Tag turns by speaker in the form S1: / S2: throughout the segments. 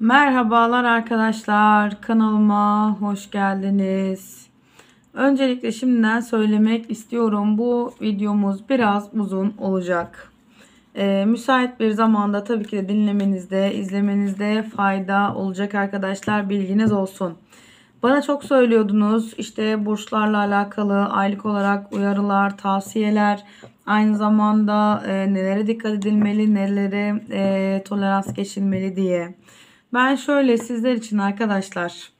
S1: Merhabalar arkadaşlar. Kanalıma hoş geldiniz. Öncelikle şimdiden söylemek istiyorum. Bu videomuz biraz uzun olacak. Ee, müsait bir zamanda tabii ki de dinlemenizde, izlemenizde fayda olacak arkadaşlar. Bilginiz olsun. Bana çok söylüyordunuz. işte burçlarla alakalı aylık olarak uyarılar, tavsiyeler, aynı zamanda e, nelere dikkat edilmeli, nelere e, tolerans geçilmeli diye. Ben şöyle sizler için arkadaşlar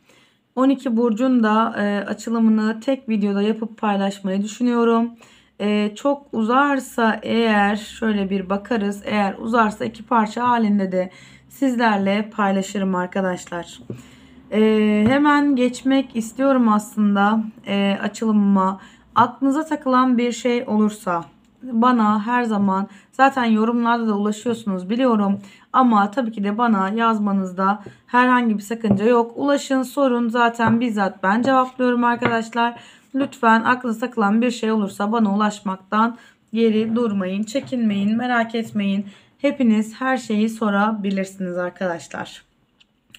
S1: 12 burcun da e, açılımını tek videoda yapıp paylaşmayı düşünüyorum. E, çok uzarsa eğer şöyle bir bakarız. Eğer uzarsa iki parça halinde de sizlerle paylaşırım arkadaşlar. E, hemen geçmek istiyorum aslında e, açılımıma. Aklınıza takılan bir şey olursa bana her zaman zaten yorumlarda da ulaşıyorsunuz biliyorum. Ama tabii ki de bana yazmanızda herhangi bir sakınca yok. Ulaşın sorun zaten bizzat ben cevaplıyorum arkadaşlar. Lütfen aklınıza takılan bir şey olursa bana ulaşmaktan geri durmayın. Çekinmeyin merak etmeyin. Hepiniz her şeyi sorabilirsiniz arkadaşlar.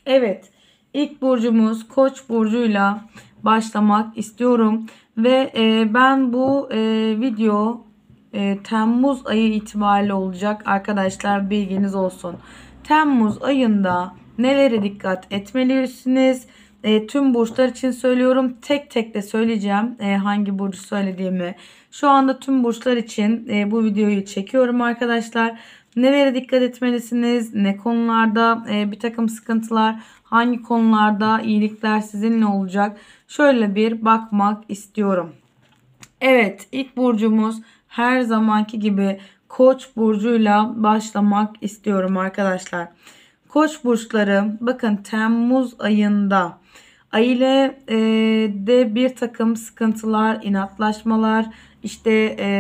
S1: Evet ilk burcumuz koç burcuyla başlamak istiyorum. Ve e, ben bu e, video e, Temmuz ayı itibariyle olacak arkadaşlar bilginiz olsun. Temmuz ayında nelere dikkat etmelisiniz? E, tüm burçlar için söylüyorum. Tek tek de söyleyeceğim e, hangi burcu söylediğimi. Şu anda tüm burçlar için e, bu videoyu çekiyorum arkadaşlar. Nelere dikkat etmelisiniz? Ne konularda e, bir takım sıkıntılar? Hangi konularda iyilikler sizinle olacak? Şöyle bir bakmak istiyorum. Evet ilk burcumuz her zamanki gibi Koç burcuyla başlamak istiyorum arkadaşlar. Koç burçları bakın Temmuz ayında aile e, de bir takım sıkıntılar, inatlaşmalar, işte e,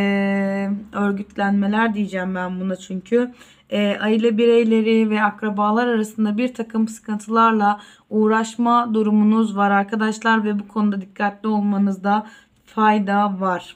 S1: örgütlenmeler diyeceğim ben buna çünkü e, aile bireyleri ve akrabalar arasında bir takım sıkıntılarla uğraşma durumunuz var arkadaşlar ve bu konuda dikkatli olmanızda fayda var.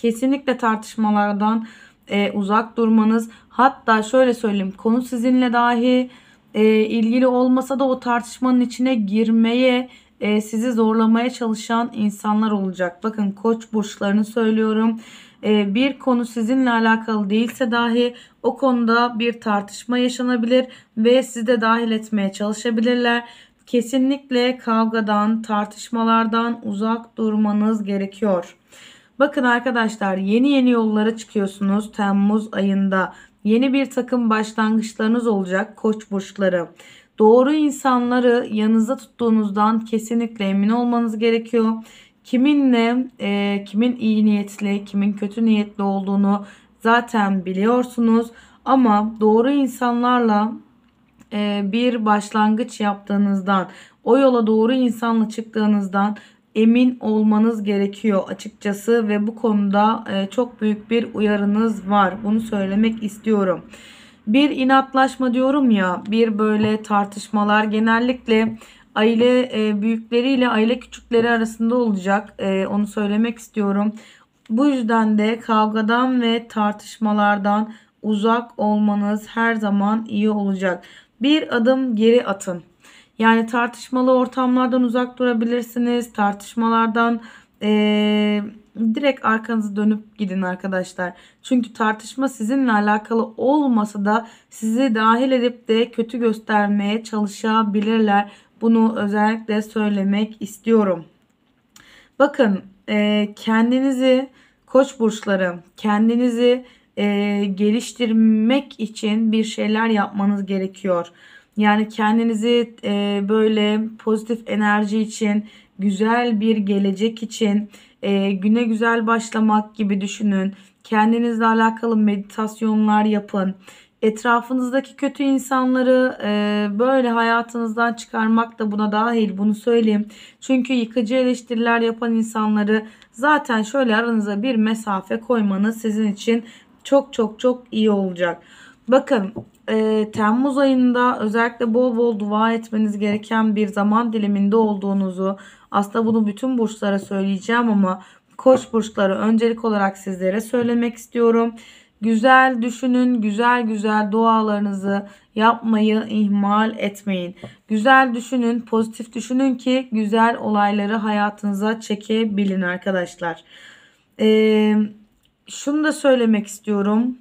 S1: Kesinlikle tartışmalardan e, uzak durmanız hatta şöyle söyleyeyim konu sizinle dahi e, ilgili olmasa da o tartışmanın içine girmeye e, sizi zorlamaya çalışan insanlar olacak. Bakın koç burçlarını söylüyorum. E, bir konu sizinle alakalı değilse dahi o konuda bir tartışma yaşanabilir ve sizi de dahil etmeye çalışabilirler. Kesinlikle kavgadan, tartışmalardan uzak durmanız gerekiyor. Bakın arkadaşlar yeni yeni yollara çıkıyorsunuz. Temmuz ayında yeni bir takım başlangıçlarınız olacak. Koç burçları. Doğru insanları yanınızda tuttuğunuzdan kesinlikle emin olmanız gerekiyor. Kiminle, e, kimin iyi niyetli, kimin kötü niyetli olduğunu zaten biliyorsunuz. Ama doğru insanlarla e, bir başlangıç yaptığınızdan, o yola doğru insanla çıktığınızdan emin olmanız gerekiyor açıkçası ve bu konuda e, çok büyük bir uyarınız var. Bunu söylemek istiyorum. Bir inatlaşma diyorum ya, bir böyle tartışmalar genellikle aile e, büyükleriyle aile küçükleri arasında olacak. E, onu söylemek istiyorum. Bu yüzden de kavgadan ve tartışmalardan uzak olmanız her zaman iyi olacak. Bir adım geri atın. Yani tartışmalı ortamlardan uzak durabilirsiniz. Tartışmalardan ee, direkt arkanızı dönüp gidin arkadaşlar. Çünkü tartışma sizinle alakalı olmasa da sizi dahil edip de kötü göstermeye çalışabilirler. Bunu özellikle söylemek istiyorum. Bakın e, kendinizi koç burçları kendinizi e, geliştirmek için bir şeyler yapmanız gerekiyor. Yani kendinizi e, böyle pozitif enerji için, güzel bir gelecek için, e, güne güzel başlamak gibi düşünün. Kendinizle alakalı meditasyonlar yapın. Etrafınızdaki kötü insanları e, böyle hayatınızdan çıkarmak da buna dahil bunu söyleyeyim. Çünkü yıkıcı eleştiriler yapan insanları zaten şöyle aranıza bir mesafe koymanız sizin için çok çok çok iyi olacak. Bakın e, Temmuz ayında özellikle bol bol dua etmeniz gereken bir zaman diliminde olduğunuzu aslında bunu bütün burçlara söyleyeceğim ama koç burçları öncelik olarak sizlere söylemek istiyorum. Güzel düşünün, güzel güzel dualarınızı yapmayı ihmal etmeyin. Güzel düşünün, pozitif düşünün ki güzel olayları hayatınıza çekebilin arkadaşlar. Ee, şunu da söylemek istiyorum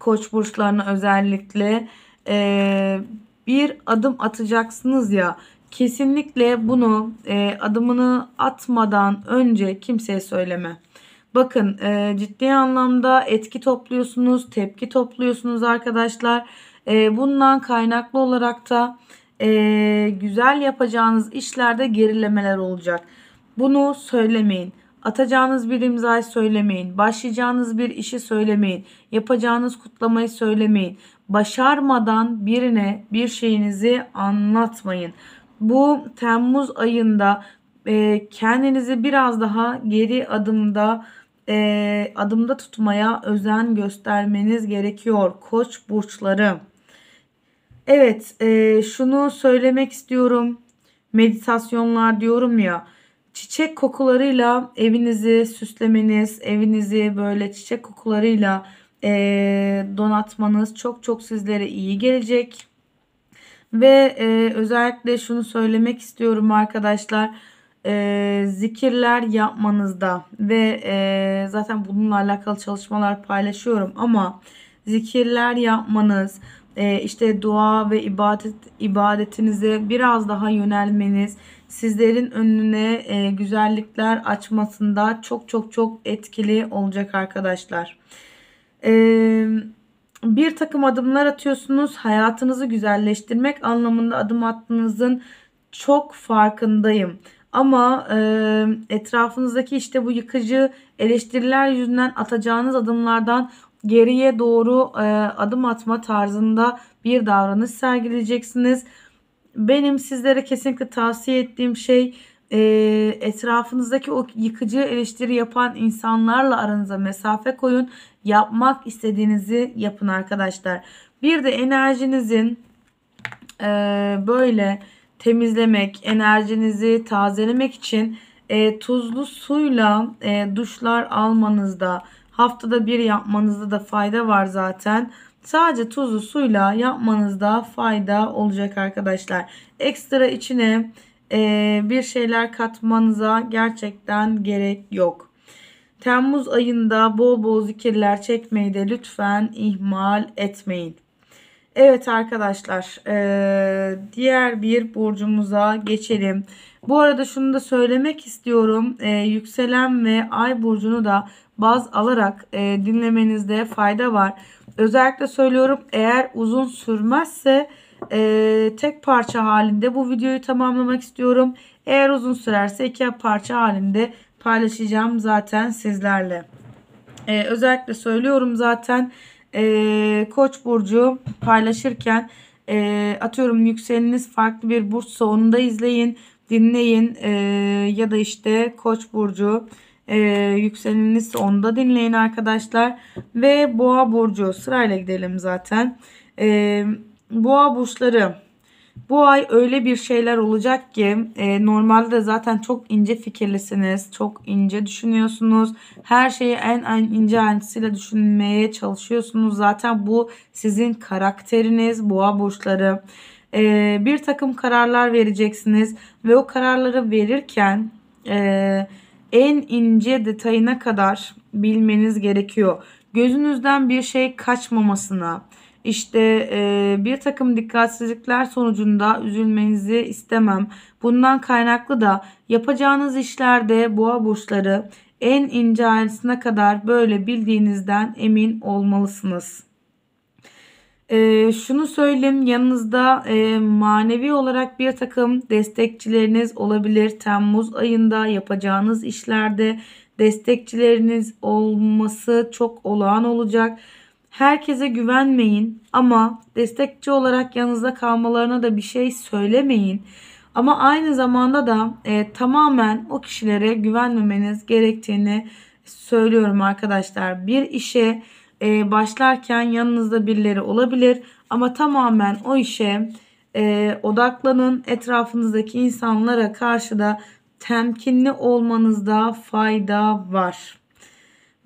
S1: koç burçlarına özellikle e, bir adım atacaksınız ya kesinlikle bunu e, adımını atmadan önce kimseye söyleme. Bakın e, ciddi anlamda etki topluyorsunuz, tepki topluyorsunuz arkadaşlar. E, bundan kaynaklı olarak da e, güzel yapacağınız işlerde gerilemeler olacak. Bunu söylemeyin. Atacağınız bir imzayı söylemeyin. Başlayacağınız bir işi söylemeyin. Yapacağınız kutlamayı söylemeyin. Başarmadan birine bir şeyinizi anlatmayın. Bu Temmuz ayında e, kendinizi biraz daha geri adımda e, adımda tutmaya özen göstermeniz gerekiyor. Koç burçları. Evet, e, şunu söylemek istiyorum. Meditasyonlar diyorum ya çiçek kokularıyla evinizi süslemeniz, evinizi böyle çiçek kokularıyla e, donatmanız çok çok sizlere iyi gelecek. Ve e, özellikle şunu söylemek istiyorum arkadaşlar. E, zikirler yapmanızda ve e, zaten bununla alakalı çalışmalar paylaşıyorum ama zikirler yapmanız, e, işte dua ve ibadet ibadetinize biraz daha yönelmeniz, sizlerin önüne e, güzellikler açmasında çok çok çok etkili olacak arkadaşlar. Eee bir takım adımlar atıyorsunuz. Hayatınızı güzelleştirmek anlamında adım attığınızın çok farkındayım. Ama e, etrafınızdaki işte bu yıkıcı eleştiriler yüzünden atacağınız adımlardan geriye doğru e, adım atma tarzında bir davranış sergileyeceksiniz benim sizlere kesinlikle tavsiye ettiğim şey e, etrafınızdaki o yıkıcı eleştiri yapan insanlarla aranıza mesafe koyun. Yapmak istediğinizi yapın arkadaşlar. Bir de enerjinizin e, böyle temizlemek, enerjinizi tazelemek için e, tuzlu suyla e, duşlar almanızda, haftada bir yapmanızda da fayda var zaten. Sadece tuzlu suyla yapmanızda fayda olacak arkadaşlar. Ekstra içine e, bir şeyler katmanıza gerçekten gerek yok. Temmuz ayında bol bol zikirler çekmeyi de lütfen ihmal etmeyin. Evet arkadaşlar e, diğer bir burcumuza geçelim. Bu arada şunu da söylemek istiyorum. E, yükselen ve ay burcunu da baz alarak e, dinlemenizde fayda var. Özellikle söylüyorum eğer uzun sürmezse e, tek parça halinde bu videoyu tamamlamak istiyorum. Eğer uzun sürerse iki parça halinde paylaşacağım zaten sizlerle. E, özellikle söylüyorum zaten. Zaten e, Koç burcu paylaşırken e, atıyorum yükseleniniz farklı bir burçsa onu da izleyin, dinleyin e, ya da işte Koç burcu e, yükseleniniz onu da dinleyin arkadaşlar ve Boğa burcu sırayla gidelim zaten. E, boğa burçları bu ay öyle bir şeyler olacak ki e, normalde zaten çok ince fikirlisiniz. Çok ince düşünüyorsunuz. Her şeyi en, en ince ayrıntısıyla düşünmeye çalışıyorsunuz. Zaten bu sizin karakteriniz. Boğa burçları. E, bir takım kararlar vereceksiniz. Ve o kararları verirken e, en ince detayına kadar bilmeniz gerekiyor. Gözünüzden bir şey kaçmamasına işte e, bir takım dikkatsizlikler sonucunda üzülmenizi istemem. Bundan kaynaklı da yapacağınız işlerde boğa burçları en ince ayrıntısına kadar böyle bildiğinizden emin olmalısınız. E, şunu söyleyeyim yanınızda e, manevi olarak bir takım destekçileriniz olabilir. Temmuz ayında yapacağınız işlerde destekçileriniz olması çok olağan olacak. Herkese güvenmeyin ama destekçi olarak yanınızda kalmalarına da bir şey söylemeyin. Ama aynı zamanda da e, tamamen o kişilere güvenmemeniz gerektiğini söylüyorum arkadaşlar. Bir işe e, başlarken yanınızda birileri olabilir ama tamamen o işe e, odaklanın. Etrafınızdaki insanlara karşı da temkinli olmanızda fayda var.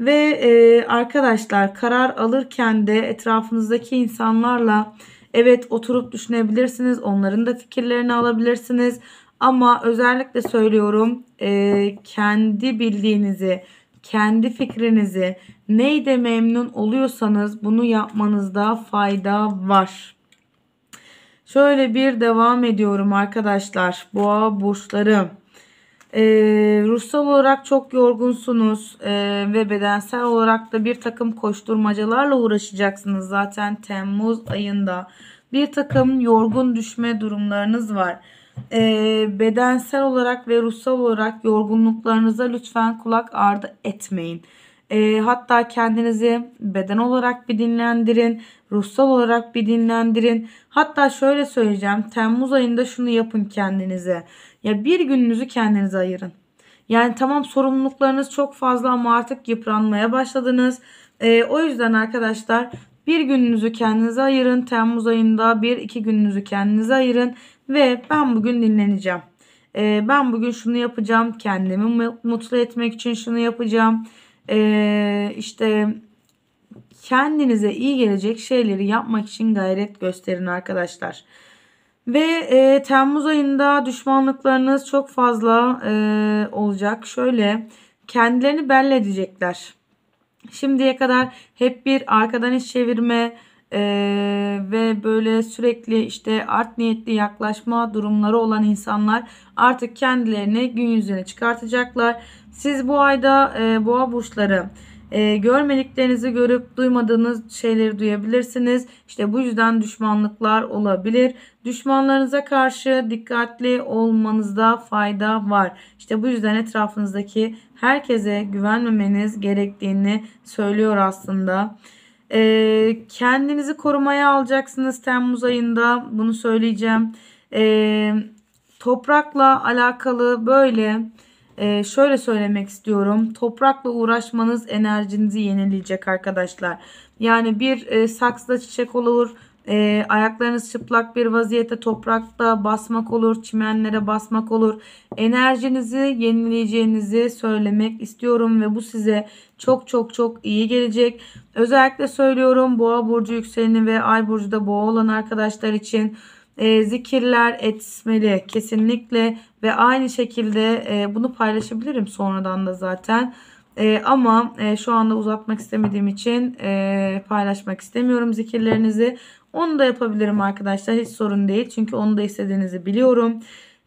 S1: Ve e, arkadaşlar karar alırken de etrafınızdaki insanlarla evet oturup düşünebilirsiniz. Onların da fikirlerini alabilirsiniz. Ama özellikle söylüyorum e, kendi bildiğinizi, kendi fikrinizi neyde memnun oluyorsanız bunu yapmanızda fayda var. Şöyle bir devam ediyorum arkadaşlar. Boğa burçları. E, ruhsal olarak çok yorgunsunuz e, ve bedensel olarak da bir takım koşturmacalarla uğraşacaksınız zaten Temmuz ayında. Bir takım yorgun düşme durumlarınız var. E, bedensel olarak ve ruhsal olarak yorgunluklarınıza lütfen kulak ardı etmeyin. E, hatta kendinizi beden olarak bir dinlendirin, ruhsal olarak bir dinlendirin. Hatta şöyle söyleyeceğim. Temmuz ayında şunu yapın kendinize. Ya bir gününüzü kendinize ayırın. Yani tamam sorumluluklarınız çok fazla ama artık yıpranmaya başladınız. E, o yüzden arkadaşlar bir gününüzü kendinize ayırın. Temmuz ayında bir iki gününüzü kendinize ayırın. Ve ben bugün dinleneceğim. E, ben bugün şunu yapacağım. Kendimi mutlu etmek için şunu yapacağım e, işte kendinize iyi gelecek şeyleri yapmak için gayret gösterin arkadaşlar. Ve e, Temmuz ayında düşmanlıklarınız çok fazla e, olacak. Şöyle kendilerini belli edecekler. Şimdiye kadar hep bir arkadan iş çevirme e, ve böyle sürekli işte art niyetli yaklaşma durumları olan insanlar artık kendilerini gün yüzüne çıkartacaklar. Siz bu ayda e, boğa burçları e, görmediklerinizi görüp duymadığınız şeyleri duyabilirsiniz. İşte bu yüzden düşmanlıklar olabilir. Düşmanlarınıza karşı dikkatli olmanızda fayda var. İşte bu yüzden etrafınızdaki herkese güvenmemeniz gerektiğini söylüyor aslında. E, kendinizi korumaya alacaksınız Temmuz ayında bunu söyleyeceğim. E, toprakla alakalı böyle ee, şöyle söylemek istiyorum. Toprakla uğraşmanız enerjinizi yenileyecek arkadaşlar. Yani bir e, saksıda çiçek olur. E, ayaklarınız çıplak bir vaziyette toprakta basmak olur. Çimenlere basmak olur. Enerjinizi yenileyeceğinizi söylemek istiyorum. Ve bu size çok çok çok iyi gelecek. Özellikle söylüyorum boğa burcu yükseleni ve ay burcu da boğa olan arkadaşlar için e, zikirler etmeli kesinlikle ve aynı şekilde e, bunu paylaşabilirim sonradan da zaten. E, ama e, şu anda uzatmak istemediğim için e, paylaşmak istemiyorum zikirlerinizi. Onu da yapabilirim arkadaşlar hiç sorun değil. Çünkü onu da istediğinizi biliyorum.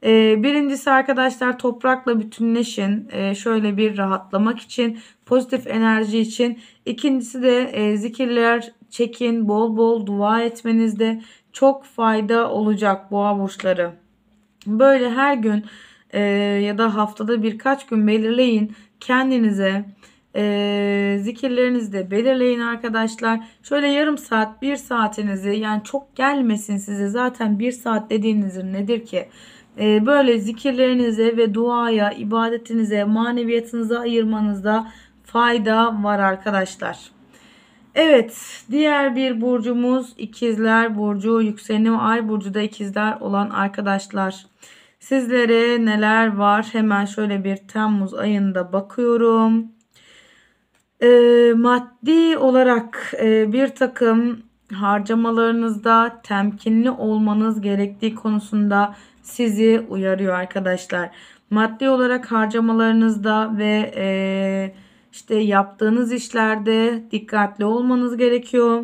S1: E, birincisi arkadaşlar toprakla bütünleşin. E, şöyle bir rahatlamak için, pozitif enerji için. ikincisi de e, zikirler çekin, bol bol dua etmenizde çok fayda olacak boğa burçları. Böyle her gün e, ya da haftada birkaç gün belirleyin kendinize e, zikirlerinizi de belirleyin arkadaşlar. Şöyle yarım saat bir saatinizi yani çok gelmesin size zaten bir saat dediğinizin nedir ki? E, böyle zikirlerinize ve duaya, ibadetinize, maneviyatınıza ayırmanızda fayda var arkadaşlar. Evet diğer bir burcumuz ikizler burcu yükseleni ay burcu da ikizler olan arkadaşlar. Sizlere neler var hemen şöyle bir Temmuz ayında bakıyorum. Ee, maddi olarak e, bir takım harcamalarınızda temkinli olmanız gerektiği konusunda sizi uyarıyor arkadaşlar. Maddi olarak harcamalarınızda ve eee işte yaptığınız işlerde dikkatli olmanız gerekiyor.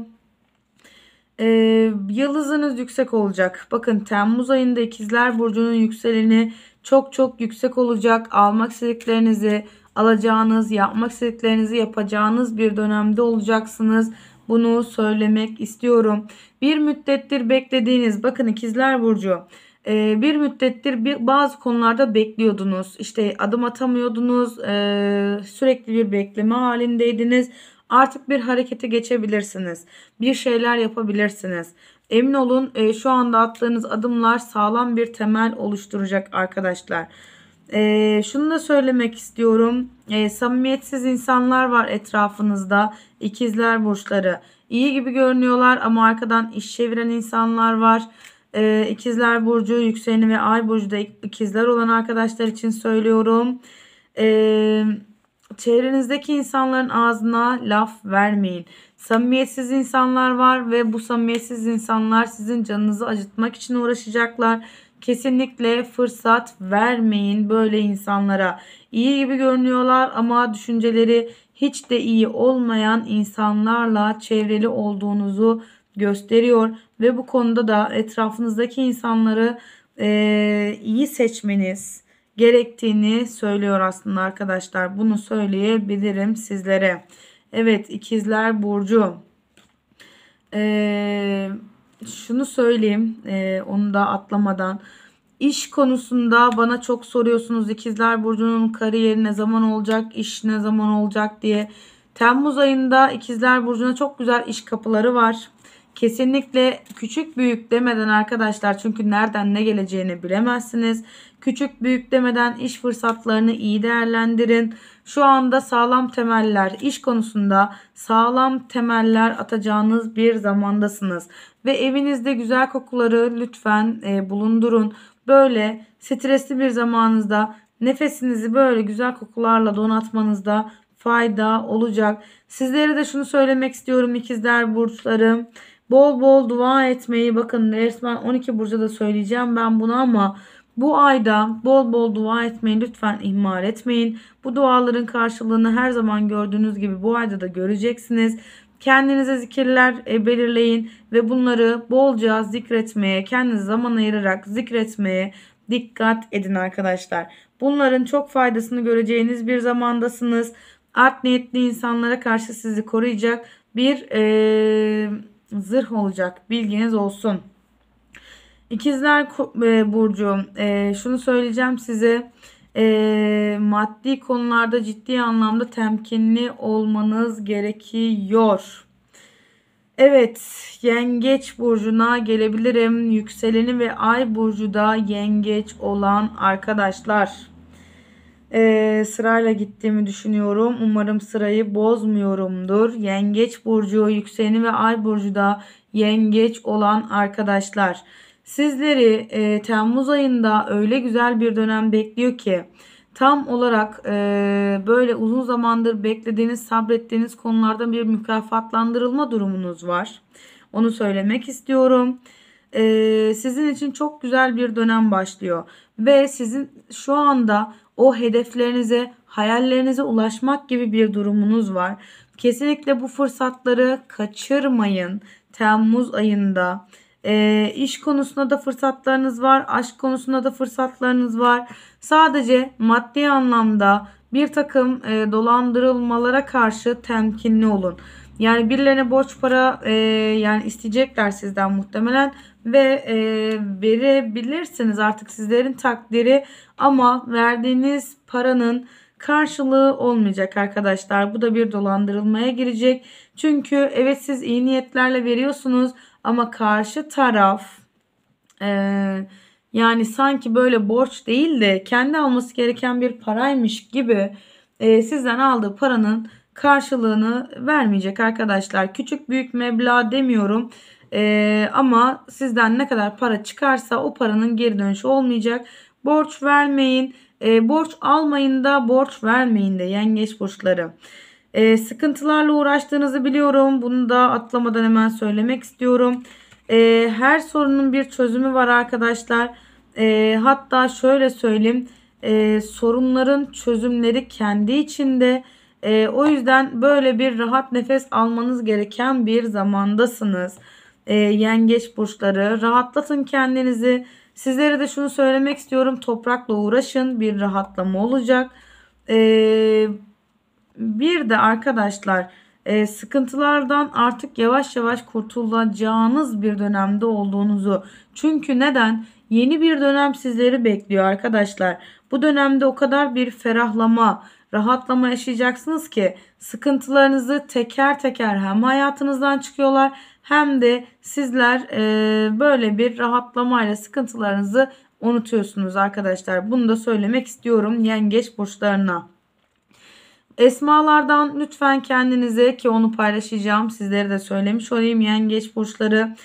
S1: Ee, yıldızınız yüksek olacak. Bakın Temmuz ayında ikizler burcunun yükseleni çok çok yüksek olacak. Almak istediklerinizi alacağınız, yapmak istediklerinizi yapacağınız bir dönemde olacaksınız. Bunu söylemek istiyorum. Bir müddettir beklediğiniz bakın ikizler burcu ee, bir müddettir bir, bazı konularda bekliyordunuz. İşte adım atamıyordunuz, ee, sürekli bir bekleme halindeydiniz. Artık bir harekete geçebilirsiniz. Bir şeyler yapabilirsiniz. Emin olun e, şu anda attığınız adımlar sağlam bir temel oluşturacak arkadaşlar. Ee, şunu da söylemek istiyorum. E, samimiyetsiz insanlar var etrafınızda. İkizler burçları. İyi gibi görünüyorlar ama arkadan iş çeviren insanlar var e, ikizler burcu, yükseleni ve ay burcu da ikizler olan arkadaşlar için söylüyorum. E, çevrenizdeki insanların ağzına laf vermeyin. Samimiyetsiz insanlar var ve bu samimiyetsiz insanlar sizin canınızı acıtmak için uğraşacaklar. Kesinlikle fırsat vermeyin böyle insanlara. İyi gibi görünüyorlar ama düşünceleri hiç de iyi olmayan insanlarla çevreli olduğunuzu gösteriyor ve bu konuda da etrafınızdaki insanları e, iyi seçmeniz gerektiğini söylüyor aslında arkadaşlar. Bunu söyleyebilirim sizlere. Evet ikizler burcu. E, şunu söyleyeyim e, onu da atlamadan. İş konusunda bana çok soruyorsunuz ikizler burcunun kariyeri ne zaman olacak, iş ne zaman olacak diye. Temmuz ayında ikizler burcuna çok güzel iş kapıları var. Kesinlikle küçük büyük demeden arkadaşlar çünkü nereden ne geleceğini bilemezsiniz. Küçük büyük demeden iş fırsatlarını iyi değerlendirin. Şu anda sağlam temeller, iş konusunda sağlam temeller atacağınız bir zamandasınız. Ve evinizde güzel kokuları lütfen e, bulundurun. Böyle stresli bir zamanınızda nefesinizi böyle güzel kokularla donatmanızda fayda olacak. Sizlere de şunu söylemek istiyorum ikizler burçlarım. Bol bol dua etmeyi bakın resmen 12 burcu da söyleyeceğim ben bunu ama bu ayda bol bol dua etmeyi lütfen ihmal etmeyin. Bu duaların karşılığını her zaman gördüğünüz gibi bu ayda da göreceksiniz. Kendinize zikirler e, belirleyin ve bunları bolca zikretmeye, kendinize zaman ayırarak zikretmeye dikkat edin arkadaşlar. Bunların çok faydasını göreceğiniz bir zamandasınız. Art niyetli insanlara karşı sizi koruyacak bir... Ee, zırh olacak. Bilginiz olsun. İkizler e, Burcu e, şunu söyleyeceğim size. E, maddi konularda ciddi anlamda temkinli olmanız gerekiyor. Evet, Yengeç burcuna gelebilirim. Yükseleni ve Ay burcu da Yengeç olan arkadaşlar e, sırayla gittiğimi düşünüyorum. Umarım sırayı bozmuyorumdur. Yengeç burcu, yükseleni ve ay burcu da yengeç olan arkadaşlar. Sizleri e, Temmuz ayında öyle güzel bir dönem bekliyor ki tam olarak e, böyle uzun zamandır beklediğiniz, sabrettiğiniz konularda bir mükafatlandırılma durumunuz var. Onu söylemek istiyorum. E, sizin için çok güzel bir dönem başlıyor ve sizin şu anda o hedeflerinize, hayallerinize ulaşmak gibi bir durumunuz var. Kesinlikle bu fırsatları kaçırmayın. Temmuz ayında e, iş konusunda da fırsatlarınız var, aşk konusunda da fırsatlarınız var. Sadece maddi anlamda bir takım e, dolandırılmalara karşı temkinli olun. Yani birilerine borç para e, yani isteyecekler sizden muhtemelen ve e, verebilirsiniz artık sizlerin takdiri ama verdiğiniz paranın karşılığı olmayacak arkadaşlar. Bu da bir dolandırılmaya girecek. Çünkü evet siz iyi niyetlerle veriyorsunuz ama karşı taraf e, yani sanki böyle borç değil de kendi alması gereken bir paraymış gibi e, sizden aldığı paranın karşılığını vermeyecek arkadaşlar. Küçük büyük meblağ demiyorum. Ee, ama sizden ne kadar para çıkarsa o paranın geri dönüşü olmayacak. Borç vermeyin. E, borç almayın da borç vermeyin de yengeç borçları E, ee, sıkıntılarla uğraştığınızı biliyorum. Bunu da atlamadan hemen söylemek istiyorum. E, her sorunun bir çözümü var arkadaşlar. E, hatta şöyle söyleyeyim. E, sorunların çözümleri kendi içinde. E, o yüzden böyle bir rahat nefes almanız gereken bir zamandasınız e, yengeç burçları rahatlatın kendinizi. Sizlere de şunu söylemek istiyorum toprakla uğraşın bir rahatlama olacak. E, bir de arkadaşlar e, sıkıntılardan artık yavaş yavaş kurtulacağınız bir dönemde olduğunuzu. Çünkü neden? Yeni bir dönem sizleri bekliyor arkadaşlar. Bu dönemde o kadar bir ferahlama, rahatlama yaşayacaksınız ki sıkıntılarınızı teker teker hem hayatınızdan çıkıyorlar hem de sizler e, böyle bir rahatlamayla sıkıntılarınızı unutuyorsunuz arkadaşlar. Bunu da söylemek istiyorum yengeç burçlarına. Esmalardan lütfen kendinize ki onu paylaşacağım sizlere de söylemiş olayım yengeç burçları.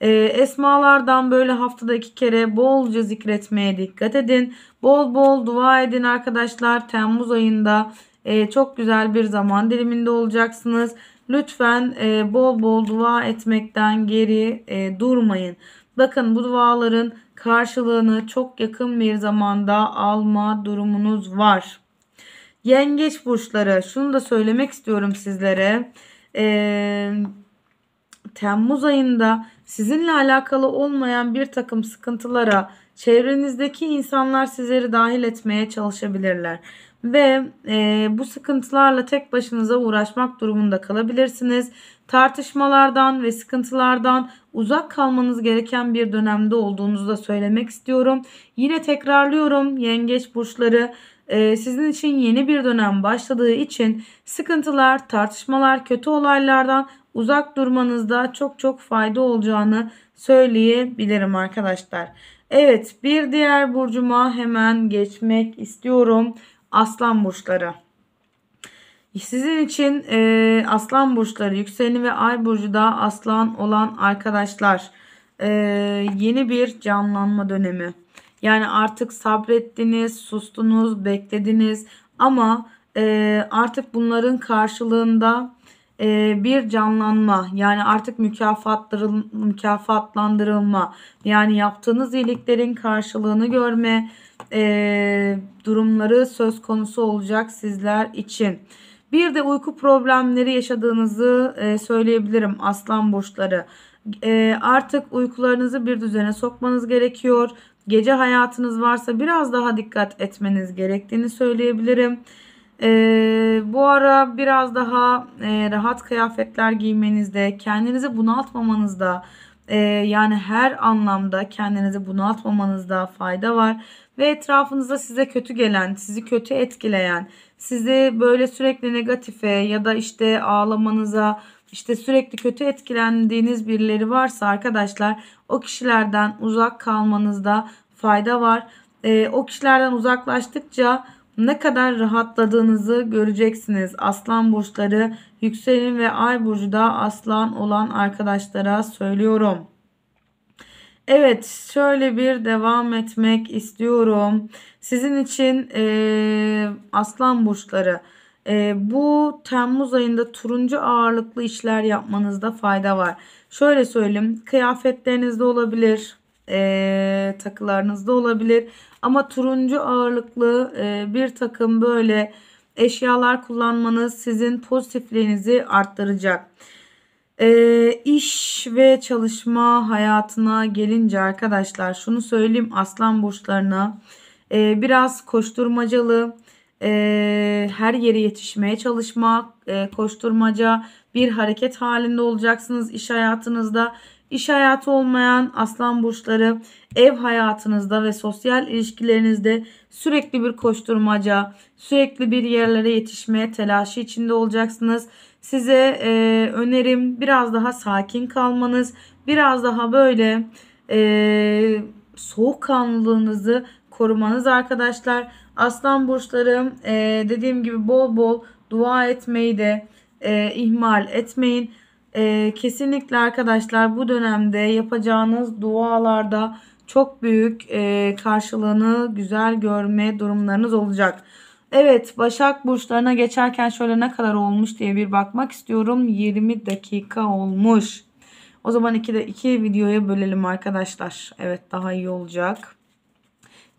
S1: E, esmalardan böyle haftada iki kere bolca zikretmeye dikkat edin. Bol bol dua edin arkadaşlar. Temmuz ayında e, çok güzel bir zaman diliminde olacaksınız. Lütfen e, bol bol dua etmekten geri e, durmayın. Bakın bu duaların karşılığını çok yakın bir zamanda alma durumunuz var. Yengeç burçları şunu da söylemek istiyorum sizlere. Eee Temmuz ayında sizinle alakalı olmayan bir takım sıkıntılara çevrenizdeki insanlar sizleri dahil etmeye çalışabilirler ve e, bu sıkıntılarla tek başınıza uğraşmak durumunda kalabilirsiniz. Tartışmalardan ve sıkıntılardan uzak kalmanız gereken bir dönemde olduğunuzu da söylemek istiyorum. Yine tekrarlıyorum yengeç burçları e, sizin için yeni bir dönem başladığı için sıkıntılar, tartışmalar, kötü olaylardan uzak durmanızda çok çok fayda olacağını söyleyebilirim arkadaşlar. Evet bir diğer burcuma hemen geçmek istiyorum aslan burçları. Sizin için e, aslan burçları, yükseleni ve ay burcu da aslan olan arkadaşlar e, yeni bir canlanma dönemi. Yani artık sabrettiniz, sustunuz, beklediniz ama e, artık bunların karşılığında e, bir canlanma yani artık mükafatlandırılma yani yaptığınız iyiliklerin karşılığını görme e, durumları söz konusu olacak sizler için. Bir de uyku problemleri yaşadığınızı e, söyleyebilirim aslan burçları. E, artık uykularınızı bir düzene sokmanız gerekiyor. Gece hayatınız varsa biraz daha dikkat etmeniz gerektiğini söyleyebilirim. Ee, bu ara biraz daha e, rahat kıyafetler giymenizde, kendinizi bunaltmamanızda, e, yani her anlamda kendinizi bunaltmamanızda fayda var. Ve etrafınızda size kötü gelen, sizi kötü etkileyen, sizi böyle sürekli negatife ya da işte ağlamanıza, işte sürekli kötü etkilendiğiniz birileri varsa arkadaşlar o kişilerden uzak kalmanızda fayda var. E, o kişilerden uzaklaştıkça ne kadar rahatladığınızı göreceksiniz. Aslan burçları, yükselen ve ay burcu da aslan olan arkadaşlara söylüyorum. Evet şöyle bir devam etmek istiyorum. Sizin için e, aslan burçları e, bu Temmuz ayında turuncu ağırlıklı işler yapmanızda fayda var. Şöyle söyleyeyim kıyafetlerinizde olabilir e, takılarınızda olabilir. Ama turuncu ağırlıklı e, bir takım böyle eşyalar kullanmanız sizin pozitifliğinizi arttıracak. E, iş ve çalışma hayatına gelince arkadaşlar şunu söyleyeyim aslan burçlarına e, biraz koşturmacalı e, her yere yetişmeye çalışmak e, koşturmaca bir hareket halinde olacaksınız iş hayatınızda İş hayatı olmayan aslan burçları ev hayatınızda ve sosyal ilişkilerinizde sürekli bir koşturmaca, sürekli bir yerlere yetişmeye telaşı içinde olacaksınız. Size e, önerim biraz daha sakin kalmanız, biraz daha böyle e, soğukkanlılığınızı korumanız arkadaşlar. Aslan burçları e, dediğim gibi bol bol dua etmeyi de e, ihmal etmeyin. E, kesinlikle arkadaşlar bu dönemde yapacağınız dualarda çok büyük e, karşılığını güzel görme durumlarınız olacak. Evet Başak burçlarına geçerken şöyle ne kadar olmuş diye bir bakmak istiyorum. 20 dakika olmuş. O zaman iki de iki videoya bölelim arkadaşlar. Evet daha iyi olacak.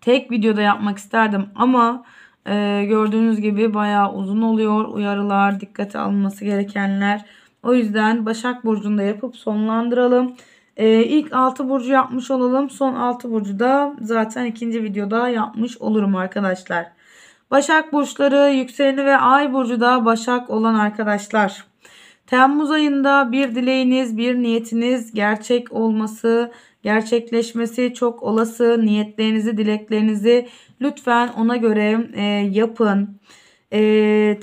S1: Tek videoda yapmak isterdim ama e, gördüğünüz gibi bayağı uzun oluyor. Uyarılar, dikkate alınması gerekenler o yüzden Başak Burcu'nda yapıp sonlandıralım. Ee, ilk 6 burcu yapmış olalım. Son 6 burcu da zaten ikinci videoda yapmış olurum arkadaşlar. Başak burçları, yükseleni ve ay burcu da Başak olan arkadaşlar. Temmuz ayında bir dileğiniz, bir niyetiniz gerçek olması, gerçekleşmesi çok olası. Niyetlerinizi, dileklerinizi lütfen ona göre e, yapın. E,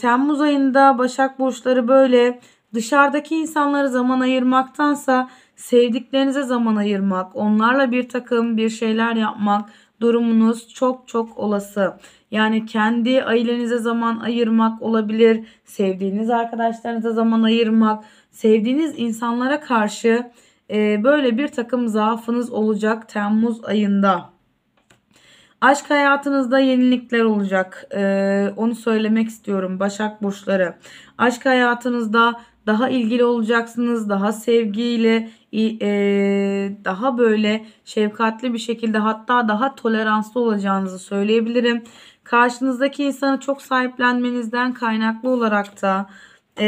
S1: Temmuz ayında Başak burçları böyle Dışarıdaki insanlara zaman ayırmaktansa sevdiklerinize zaman ayırmak, onlarla bir takım bir şeyler yapmak durumunuz çok çok olası. Yani kendi ailenize zaman ayırmak olabilir, sevdiğiniz arkadaşlarınıza zaman ayırmak, sevdiğiniz insanlara karşı e, böyle bir takım zaafınız olacak Temmuz ayında. Aşk hayatınızda yenilikler olacak. Ee, onu söylemek istiyorum. Başak burçları. Aşk hayatınızda daha ilgili olacaksınız. Daha sevgiyle, e, daha böyle şefkatli bir şekilde hatta daha toleranslı olacağınızı söyleyebilirim. Karşınızdaki insanı çok sahiplenmenizden kaynaklı olarak da e,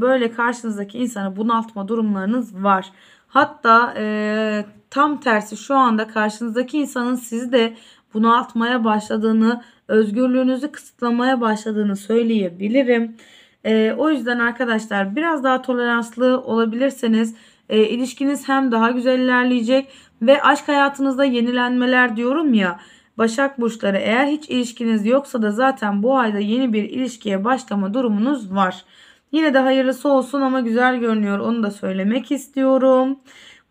S1: böyle karşınızdaki insanı bunaltma durumlarınız var. Hatta e, tam tersi şu anda karşınızdaki insanın sizi de bunaltmaya başladığını, özgürlüğünüzü kısıtlamaya başladığını söyleyebilirim. E, o yüzden arkadaşlar biraz daha toleranslı olabilirseniz e, ilişkiniz hem daha güzel ilerleyecek ve aşk hayatınızda yenilenmeler diyorum ya. Başak burçları eğer hiç ilişkiniz yoksa da zaten bu ayda yeni bir ilişkiye başlama durumunuz var. Yine de hayırlısı olsun ama güzel görünüyor onu da söylemek istiyorum.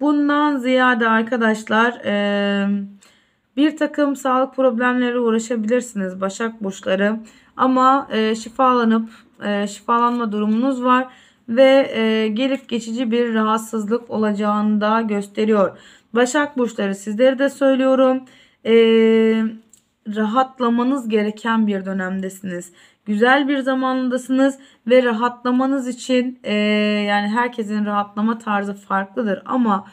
S1: Bundan ziyade arkadaşlar... Bir takım sağlık problemleri uğraşabilirsiniz Başak Burçları. Ama e, şifalanıp e, şifalanma durumunuz var ve e, gelip geçici bir rahatsızlık olacağını da gösteriyor. Başak Burçları sizlere de söylüyorum. E, rahatlamanız gereken bir dönemdesiniz. Güzel bir zamandasınız ve rahatlamanız için e, yani herkesin rahatlama tarzı farklıdır ama...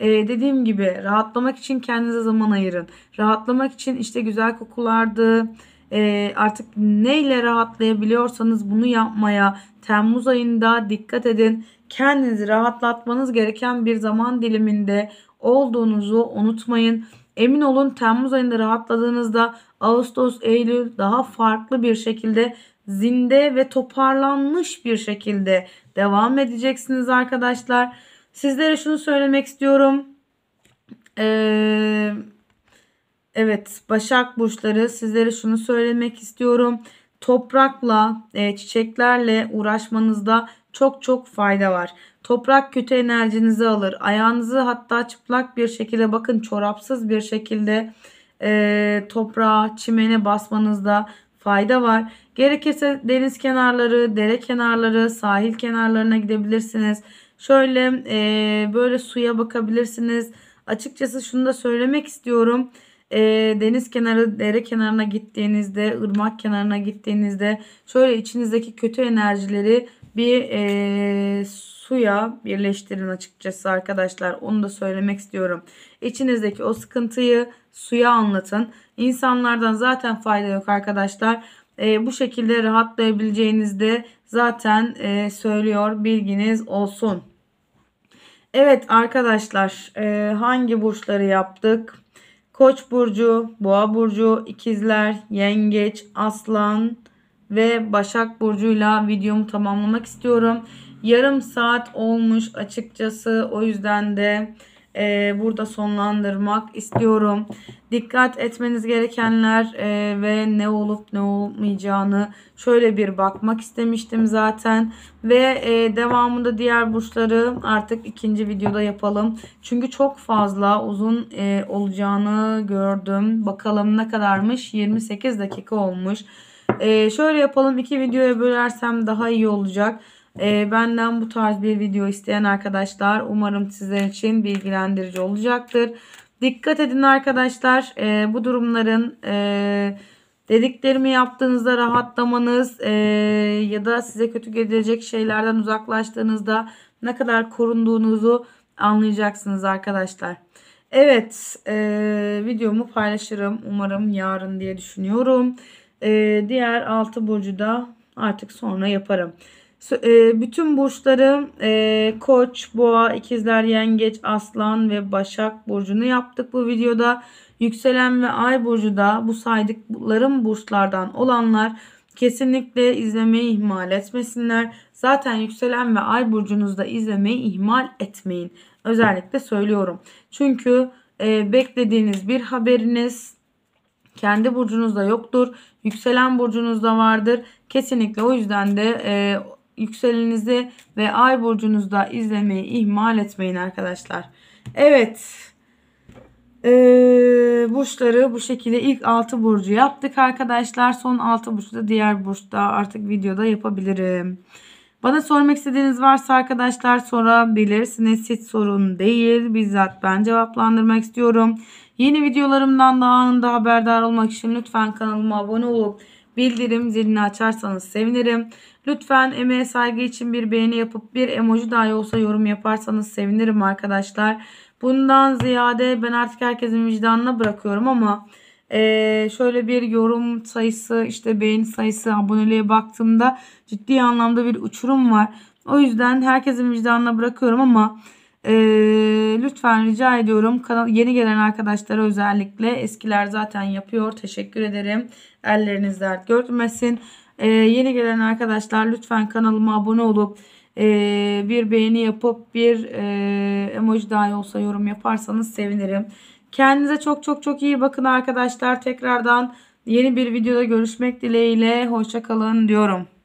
S1: Ee, dediğim gibi rahatlamak için kendinize zaman ayırın. Rahatlamak için işte güzel kokulardı. Ee, artık neyle rahatlayabiliyorsanız bunu yapmaya Temmuz ayında dikkat edin. Kendinizi rahatlatmanız gereken bir zaman diliminde olduğunuzu unutmayın. Emin olun Temmuz ayında rahatladığınızda Ağustos, Eylül daha farklı bir şekilde zinde ve toparlanmış bir şekilde devam edeceksiniz arkadaşlar. Sizlere şunu söylemek istiyorum. Ee, evet Başak Burçları sizlere şunu söylemek istiyorum. Toprakla, e, çiçeklerle uğraşmanızda çok çok fayda var. Toprak kötü enerjinizi alır. Ayağınızı hatta çıplak bir şekilde bakın çorapsız bir şekilde e, toprağa, çimene basmanızda fayda var. Gerekirse deniz kenarları, dere kenarları, sahil kenarlarına gidebilirsiniz. Şöyle e, böyle suya bakabilirsiniz. Açıkçası şunu da söylemek istiyorum. E, deniz kenarı, dere kenarına gittiğinizde, ırmak kenarına gittiğinizde şöyle içinizdeki kötü enerjileri bir e, suya birleştirin açıkçası arkadaşlar. Onu da söylemek istiyorum. İçinizdeki o sıkıntıyı suya anlatın. İnsanlardan zaten fayda yok arkadaşlar. E, bu şekilde rahatlayabileceğinizde zaten e, söylüyor bilginiz olsun. Evet arkadaşlar e, hangi burçları yaptık? Koç burcu, Boğa burcu, ikizler, yengeç, aslan ve Başak burcuyla videomu tamamlamak istiyorum. Yarım saat olmuş açıkçası o yüzden de e, burada sonlandırmak istiyorum. Dikkat etmeniz gerekenler e, ve ne olup ne olmayacağını şöyle bir bakmak istemiştim zaten. Ve e, devamında diğer burçları artık ikinci videoda yapalım. Çünkü çok fazla uzun e, olacağını gördüm. Bakalım ne kadarmış? 28 dakika olmuş. E, şöyle yapalım iki videoya bölersem daha iyi olacak. Ee, benden bu tarz bir video isteyen arkadaşlar umarım sizler için bilgilendirici olacaktır. Dikkat edin arkadaşlar ee, bu durumların ee, dediklerimi yaptığınızda rahatlamanız ya da size kötü gelecek şeylerden uzaklaştığınızda ne kadar korunduğunuzu anlayacaksınız arkadaşlar. Evet videomu paylaşırım umarım yarın diye düşünüyorum. diğer altı burcu da artık sonra yaparım. E, bütün burçları e, koç, boğa, ikizler, yengeç, aslan ve başak burcunu yaptık bu videoda. Yükselen ve ay burcu da bu saydıklarım burçlardan olanlar kesinlikle izlemeyi ihmal etmesinler. Zaten yükselen ve ay burcunuzda izlemeyi ihmal etmeyin. Özellikle söylüyorum. Çünkü e, beklediğiniz bir haberiniz kendi burcunuzda yoktur. Yükselen burcunuzda vardır. Kesinlikle o yüzden de e, yükselenizi ve ay burcunuzda izlemeyi ihmal etmeyin arkadaşlar. Evet. Ee, burçları bu şekilde ilk 6 burcu yaptık arkadaşlar. Son 6 burcu da diğer burçta artık videoda yapabilirim. Bana sormak istediğiniz varsa arkadaşlar sorabilirsiniz. Hiç sorun değil. Bizzat ben cevaplandırmak istiyorum. Yeni videolarımdan da anında haberdar olmak için lütfen kanalıma abone olup bildirim zilini açarsanız sevinirim. Lütfen emeğe saygı için bir beğeni yapıp bir emoji dahi olsa yorum yaparsanız sevinirim arkadaşlar. Bundan ziyade ben artık herkesin vicdanına bırakıyorum ama ee, şöyle bir yorum sayısı işte beğeni sayısı aboneliğe baktığımda ciddi anlamda bir uçurum var. O yüzden herkesin vicdanına bırakıyorum ama e, lütfen rica ediyorum. Kanal, yeni gelen arkadaşlara özellikle eskiler zaten yapıyor. Teşekkür ederim. Elleriniz dert görmesin. E, yeni gelen arkadaşlar lütfen kanalıma abone olup e, bir beğeni yapıp bir e, emoji dahi olsa yorum yaparsanız sevinirim. Kendinize çok çok çok iyi bakın arkadaşlar. Tekrardan yeni bir videoda görüşmek dileğiyle. Hoşçakalın diyorum.